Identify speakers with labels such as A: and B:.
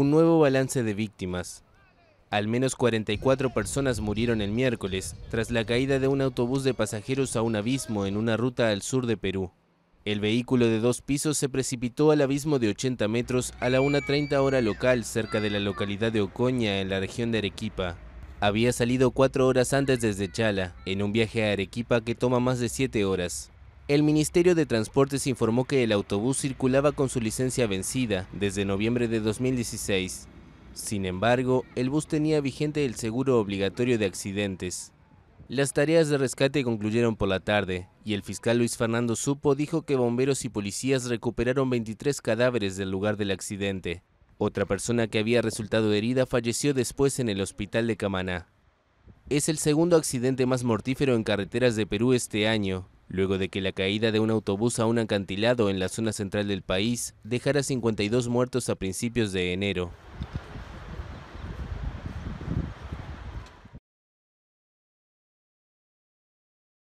A: Un nuevo balance de víctimas. Al menos 44 personas murieron el miércoles tras la caída de un autobús de pasajeros a un abismo en una ruta al sur de Perú. El vehículo de dos pisos se precipitó al abismo de 80 metros a la 1.30 hora local cerca de la localidad de Ocoña en la región de Arequipa. Había salido cuatro horas antes desde Chala, en un viaje a Arequipa que toma más de siete horas. El Ministerio de Transportes informó que el autobús circulaba con su licencia vencida desde noviembre de 2016. Sin embargo, el bus tenía vigente el seguro obligatorio de accidentes. Las tareas de rescate concluyeron por la tarde y el fiscal Luis Fernando Supo dijo que bomberos y policías recuperaron 23 cadáveres del lugar del accidente. Otra persona que había resultado herida falleció después en el hospital de Camaná. Es el segundo accidente más mortífero en carreteras de Perú este año luego de que la caída de un autobús a un acantilado en la zona central del país dejara 52 muertos a principios de enero.